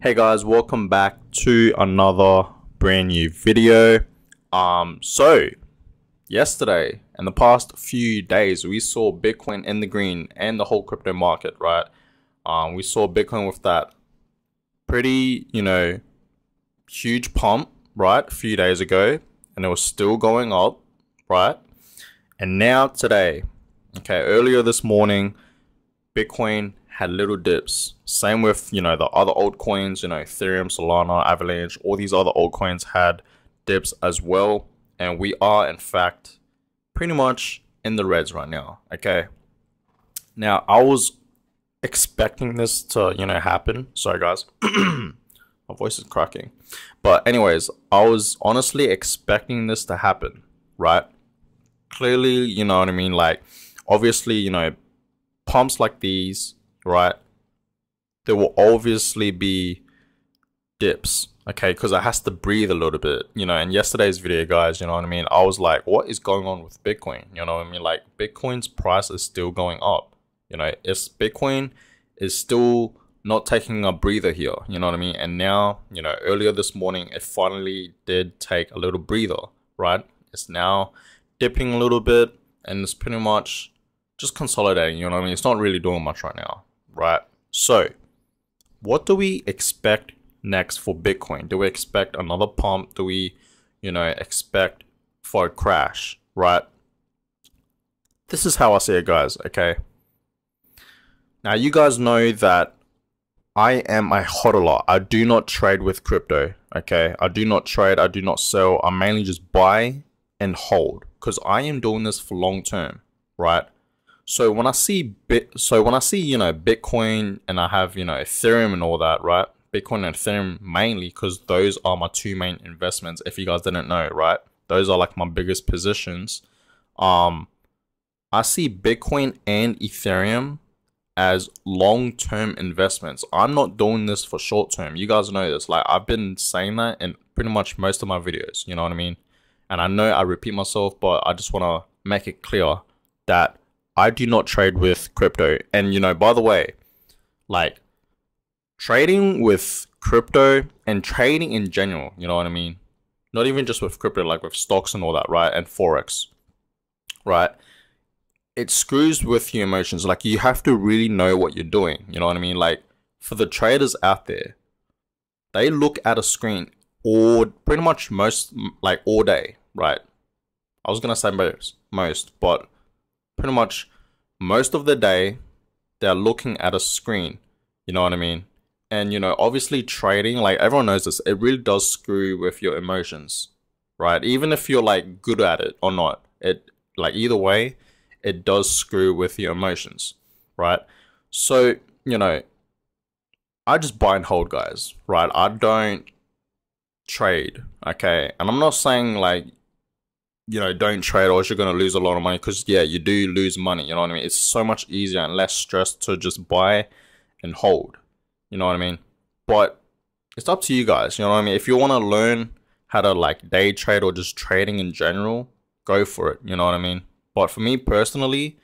Hey guys, welcome back to another brand new video. Um, so yesterday and the past few days, we saw Bitcoin in the green and the whole crypto market, right? Um, we saw Bitcoin with that pretty, you know, huge pump, right? A few days ago, and it was still going up, right? And now today, okay, earlier this morning, Bitcoin had little dips. Same with, you know, the other altcoins, you know, Ethereum, Solana, Avalanche, all these other altcoins had dips as well. And we are, in fact, pretty much in the reds right now. Okay. Now, I was expecting this to, you know, happen. Sorry, guys. My voice is cracking. But, anyways, I was honestly expecting this to happen, right? Clearly, you know what I mean? Like, obviously, you know, pumps like these right, there will obviously be dips, okay? Because it has to breathe a little bit, you know. In yesterday's video, guys, you know what I mean? I was like, what is going on with Bitcoin? You know what I mean? Like, Bitcoin's price is still going up. You know, it's Bitcoin is still not taking a breather here, you know what I mean? And now, you know, earlier this morning, it finally did take a little breather, right? It's now dipping a little bit and it's pretty much just consolidating, you know what I mean? It's not really doing much right now, right? So, what do we expect next for Bitcoin? Do we expect another pump? Do we, you know, expect for a crash, right? This is how I see it, guys, okay? Now, you guys know that I am a hodler. I do not trade with crypto, okay? I do not trade. I do not sell. I mainly just buy and hold because I am doing this for long term, right? So when I see bit, so when I see you know Bitcoin and I have you know Ethereum and all that, right? Bitcoin and Ethereum mainly because those are my two main investments. If you guys didn't know, right? Those are like my biggest positions. Um, I see Bitcoin and Ethereum as long term investments. I'm not doing this for short term. You guys know this. Like, I've been saying that in pretty much most of my videos. You know what I mean? And I know I repeat myself, but I just want to make it clear that I do not trade with crypto. And you know, by the way, like trading with crypto and trading in general, you know what I mean? Not even just with crypto, like with stocks and all that, right? And forex, right? It screws with your emotions. Like you have to really know what you're doing. You know what I mean? Like for the traders out there, they look at a screen all pretty much most like all day, right? I was gonna say most, most, but pretty much most of the day they're looking at a screen. You know what I mean? And you know, obviously trading, like everyone knows this, it really does screw with your emotions, right? Even if you're like good at it or not, it like either way, it does screw with your emotions, right? So, you know, I just buy and hold guys, right? I don't trade, okay? And I'm not saying like you know, don't trade or you're going to lose a lot of money because, yeah, you do lose money. You know what I mean? It's so much easier and less stress to just buy and hold. You know what I mean? But it's up to you guys. You know what I mean? If you want to learn how to like day trade or just trading in general, go for it. You know what I mean? But for me personally,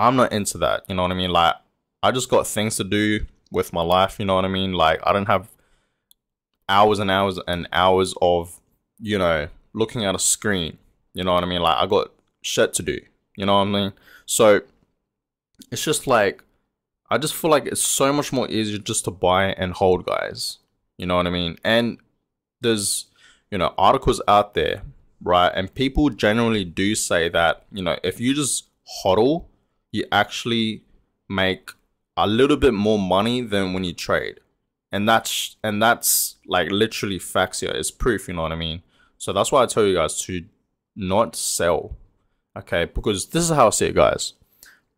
I'm not into that. You know what I mean? Like, I just got things to do with my life. You know what I mean? Like, I don't have hours and hours and hours of, you know, looking at a screen you know what I mean? Like I got shit to do. You know what I mean? So it's just like I just feel like it's so much more easier just to buy and hold guys. You know what I mean? And there's you know articles out there, right? And people generally do say that, you know, if you just hodl, you actually make a little bit more money than when you trade. And that's and that's like literally facts here. It's proof, you know what I mean? So that's why I tell you guys to not sell. Okay, because this is how I see it, guys.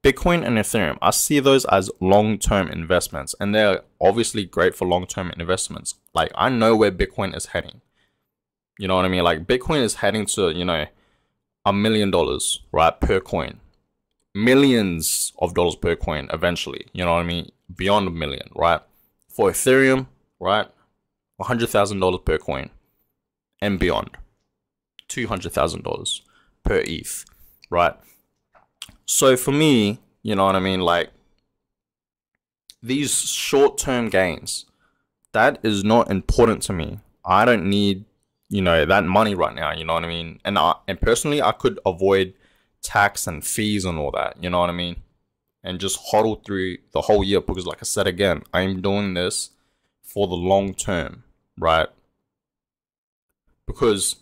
Bitcoin and Ethereum, I see those as long term investments, and they're obviously great for long term investments. Like, I know where Bitcoin is heading. You know what I mean? Like, Bitcoin is heading to, you know, a million dollars, right, per coin. Millions of dollars per coin eventually, you know what I mean? Beyond a million, right? For Ethereum, right, $100,000 per coin and beyond, $200,000 per ETH, right? So for me, you know what I mean? Like these short term gains, that is not important to me. I don't need, you know, that money right now, you know what I mean? And I, and personally, I could avoid tax and fees and all that, you know what I mean? And just huddle through the whole year because like I said again, I'm doing this for the long term, right? Because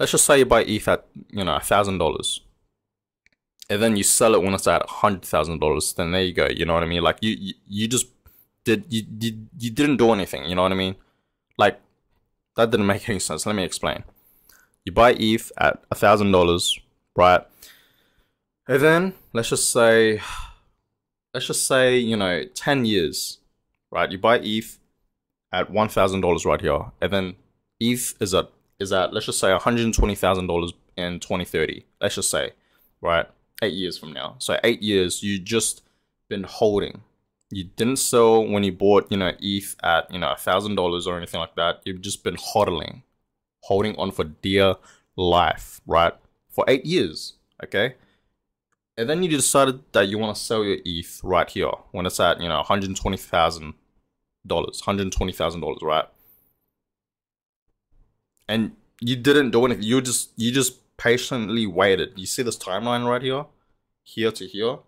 let's just say you buy ETH at you know thousand dollars, and then you sell it when it's at hundred thousand dollars. Then there you go. You know what I mean? Like you, you, you just did you did you didn't do anything. You know what I mean? Like that didn't make any sense. Let me explain. You buy ETH at a thousand dollars, right? And then let's just say, let's just say you know ten years, right? You buy ETH at one thousand dollars right here, and then ETH is at is that let's just say $120,000 in 2030. Let's just say, right? Eight years from now. So eight years, you just been holding. You didn't sell when you bought, you know, ETH at, you know, $1,000 or anything like that. You've just been hodling, holding on for dear life, right? For eight years, okay? And then you decided that you want to sell your ETH right here when it's at, you know, $120,000, $120,000, right? and you didn't do anything. You just you just patiently waited. You see this timeline right here, here to here.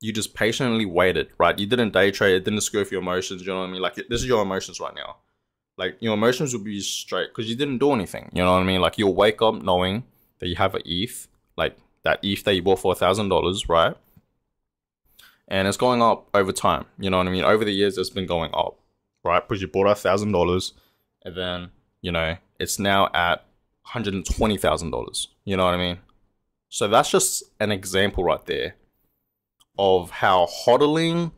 You just patiently waited, right? You didn't day trade. It didn't screw with your emotions. You know what I mean? Like this is your emotions right now. Like your emotions would be straight because you didn't do anything. You know what I mean? Like you'll wake up knowing that you have an ETH, like that ETH that you bought for a thousand dollars, right? And it's going up over time. You know what I mean? Over the years, it's been going up, right? Because you bought a thousand dollars, and then you know it's now at $120,000. You know what I mean? So that's just an example right there of how hodling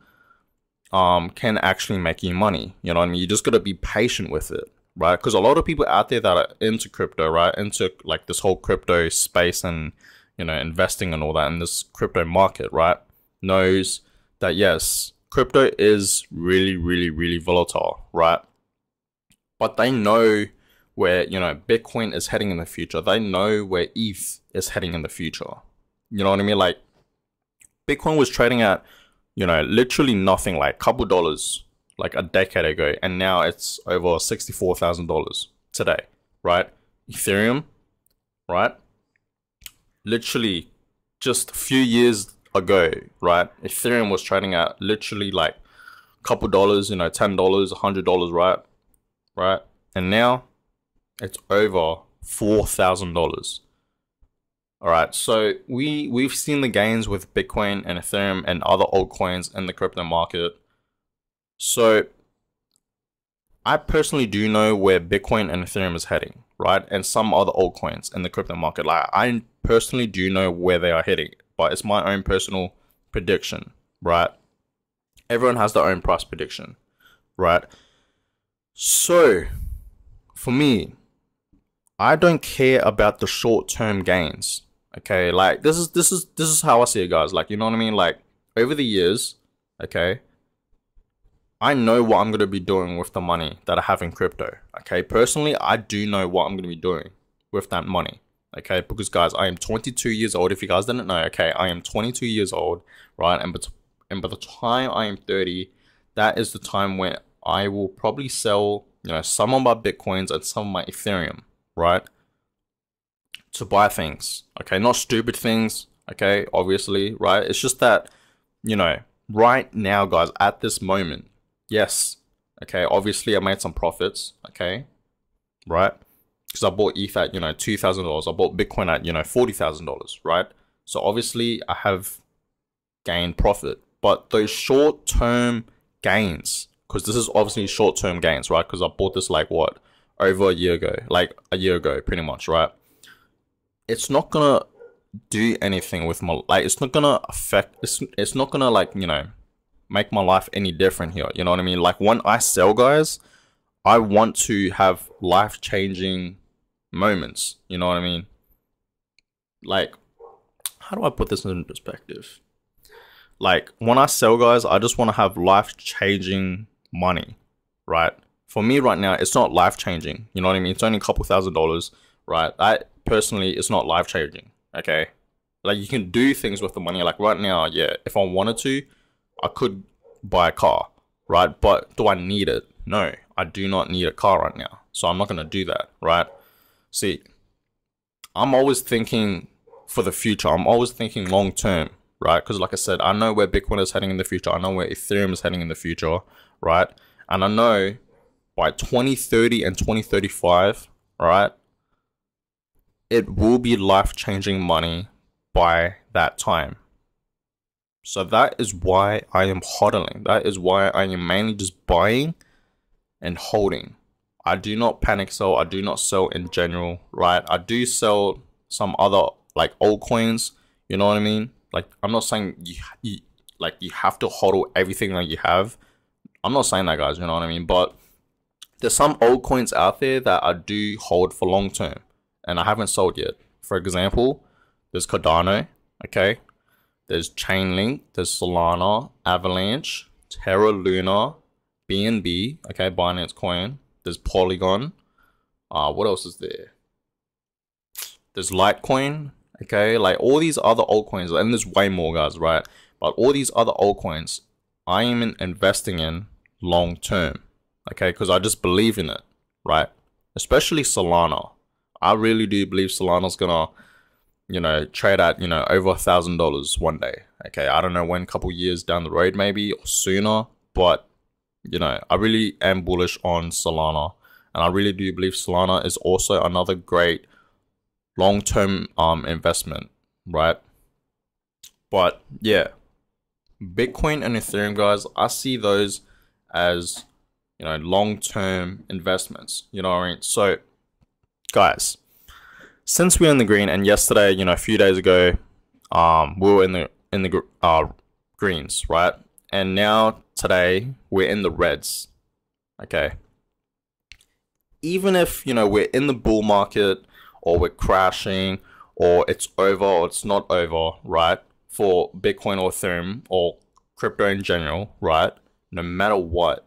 um, can actually make you money. You know what I mean? You just got to be patient with it, right? Because a lot of people out there that are into crypto, right? Into like this whole crypto space and, you know, investing and all that in this crypto market, right? Knows that yes, crypto is really, really, really volatile, right? But they know where you know Bitcoin is heading in the future. They know where ETH is heading in the future. You know what I mean? Like Bitcoin was trading at you know literally nothing, like couple dollars, like a decade ago, and now it's over sixty four thousand dollars today, right? Ethereum, right? Literally just a few years ago, right? Ethereum was trading at literally like a couple dollars, you know, ten dollars, hundred dollars, right? Right? And now it's over four thousand dollars. All right, so we we've seen the gains with Bitcoin and Ethereum and other altcoins in the crypto market. So I personally do know where Bitcoin and Ethereum is heading, right? And some other altcoins in the crypto market. Like I personally do know where they are heading, but it's my own personal prediction, right? Everyone has their own price prediction, right? So for me, I don't care about the short term gains. Okay, like this is this is this is how I see it, guys. Like you know what I mean. Like over the years, okay, I know what I'm gonna be doing with the money that I have in crypto. Okay, personally, I do know what I'm gonna be doing with that money. Okay, because guys, I am 22 years old. If you guys didn't know, okay, I am 22 years old, right? And but and by the time I am 30, that is the time when I will probably sell, you know, some of my bitcoins and some of my Ethereum right? To buy things, okay? Not stupid things, okay? Obviously, right? It's just that, you know, right now, guys, at this moment, yes, okay? Obviously, I made some profits, okay? Right? Because I bought ETH at, you know, $2,000. I bought Bitcoin at, you know, $40,000, right? So obviously, I have gained profit, but those short term gains, because this is obviously short term gains, right? Because I bought this like what over a year ago, like a year ago, pretty much, right? It's not gonna do anything with my like. It's not gonna affect. It's it's not gonna like you know make my life any different here. You know what I mean? Like when I sell guys, I want to have life changing moments. You know what I mean? Like, how do I put this in perspective? Like when I sell guys, I just want to have life changing money, right? for me right now, it's not life changing. You know what I mean? It's only a couple thousand dollars, right? I personally, it's not life changing. Okay, like you can do things with the money. Like right now, yeah, if I wanted to, I could buy a car, right? But do I need it? No, I do not need a car right now. So I'm not gonna do that, right? See, I'm always thinking for the future. I'm always thinking long term, right? Because like I said, I know where Bitcoin is heading in the future. I know where Ethereum is heading in the future, right? And I know by 2030 and 2035, right? It will be life changing money by that time. So that is why I am hodling. That is why I am mainly just buying and holding. I do not panic sell. I do not sell in general, right? I do sell some other like old coins. You know what I mean? Like I'm not saying you, you like you have to hodl everything that you have. I'm not saying that, guys. You know what I mean? But there's some old coins out there that I do hold for long term and I haven't sold yet. For example, there's Cardano, okay? There's Chainlink, there's Solana, Avalanche, Terra Luna, BNB, okay, Binance Coin. There's Polygon. Uh, what else is there? There's Litecoin, okay? Like all these other altcoins, and there's way more guys, right? But all these other altcoins, I am investing in long term okay? Because I just believe in it, right? Especially Solana. I really do believe Solana's gonna, you know, trade at, you know, over a thousand dollars one day. Okay, I don't know when, couple years down the road maybe or sooner, but you know, I really am bullish on Solana. And I really do believe Solana is also another great long term um investment, right? But yeah. Bitcoin and Ethereum guys, I see those as you know, long term investments. You know what I mean? So, guys, since we're in the green, and yesterday, you know, a few days ago, um, we were in the in the uh, greens, right? And now today we're in the reds. Okay. Even if you know we're in the bull market, or we're crashing, or it's over, or it's not over, right? For Bitcoin or Ethereum or crypto in general, right? No matter what,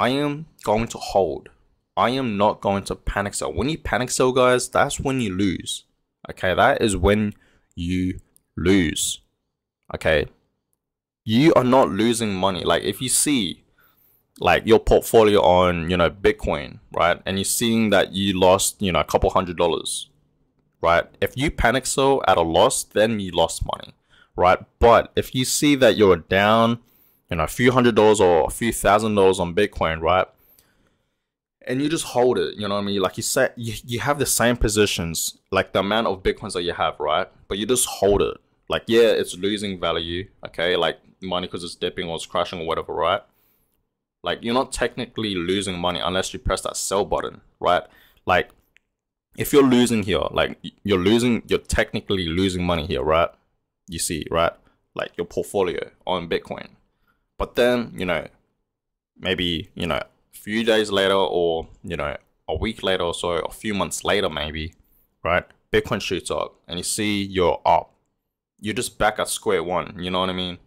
I am going to hold. I am not going to panic sell. When you panic sell, guys, that's when you lose. Okay, that is when you lose. Okay, you are not losing money. Like if you see like your portfolio on, you know, Bitcoin, right? And you're seeing that you lost, you know, a couple hundred dollars, right? If you panic sell at a loss, then you lost money, right? But if you see that you're down you know, a few hundred dollars or a few thousand dollars on Bitcoin, right? And you just hold it, you know what I mean? Like you said, you, you have the same positions, like the amount of Bitcoins that you have, right? But you just hold it. Like, yeah, it's losing value, okay? Like money because it's dipping or it's crashing or whatever, right? Like you're not technically losing money unless you press that sell button, right? Like if you're losing here, like you're losing, you're technically losing money here, right? You see, right? Like your portfolio on Bitcoin, but then, you know, maybe, you know, a few days later or, you know, a week later or so, a few months later maybe, right? Bitcoin shoots up and you see you're up. You're just back at square one, you know what I mean?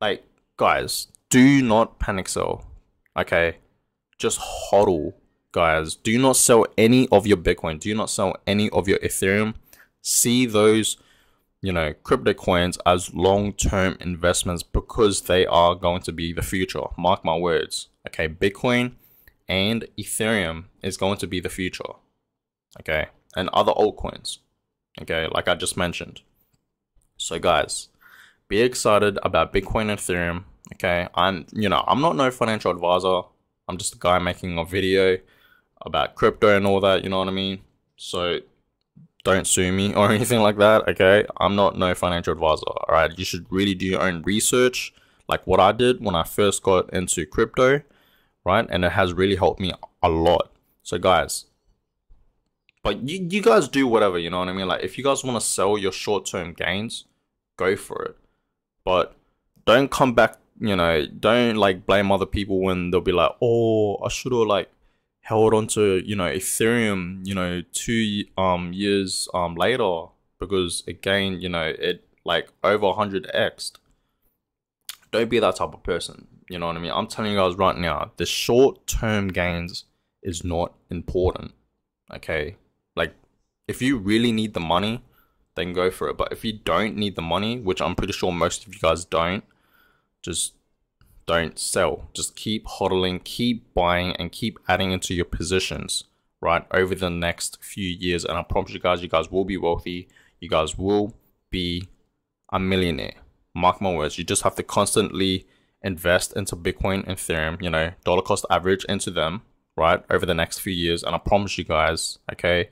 Like, guys, do not panic sell. Okay? Just hodl, guys. Do not sell any of your Bitcoin. Do not sell any of your Ethereum. See those you know crypto coins as long-term investments because they are going to be the future mark my words okay bitcoin and ethereum is going to be the future okay and other altcoins okay like i just mentioned so guys be excited about bitcoin and ethereum okay i'm you know i'm not no financial advisor i'm just a guy making a video about crypto and all that you know what i mean so don't sue me or anything like that, okay? I'm not no financial advisor, all right? You should really do your own research, like what I did when I first got into crypto, right? And it has really helped me a lot. So guys, but you, you guys do whatever, you know what I mean? Like if you guys want to sell your short-term gains, go for it. But don't come back, you know, don't like blame other people when they'll be like, oh, I should have like held onto you know Ethereum you know two um years um later because again you know it like over 100x. Don't be that type of person. You know what I mean? I'm telling you guys right now, the short term gains is not important. Okay? Like, if you really need the money, then go for it. But if you don't need the money, which I'm pretty sure most of you guys don't, just don't sell. Just keep hodling, keep buying, and keep adding into your positions, right? Over the next few years. And I promise you guys, you guys will be wealthy. You guys will be a millionaire. Mark my words. You just have to constantly invest into Bitcoin, Ethereum, you know, dollar cost average into them, right? Over the next few years. And I promise you guys, okay,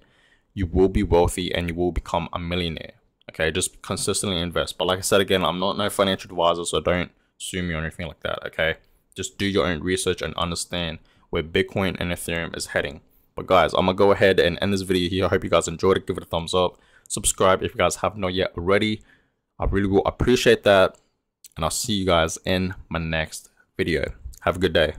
you will be wealthy and you will become a millionaire. Okay, just consistently invest. But like I said again, I'm not no financial advisor, so don't sue or anything like that, okay? Just do your own research and understand where Bitcoin and Ethereum is heading. But guys, I'm gonna go ahead and end this video here. I hope you guys enjoyed it. Give it a thumbs up. Subscribe if you guys have not yet already. I really will appreciate that. And I'll see you guys in my next video. Have a good day.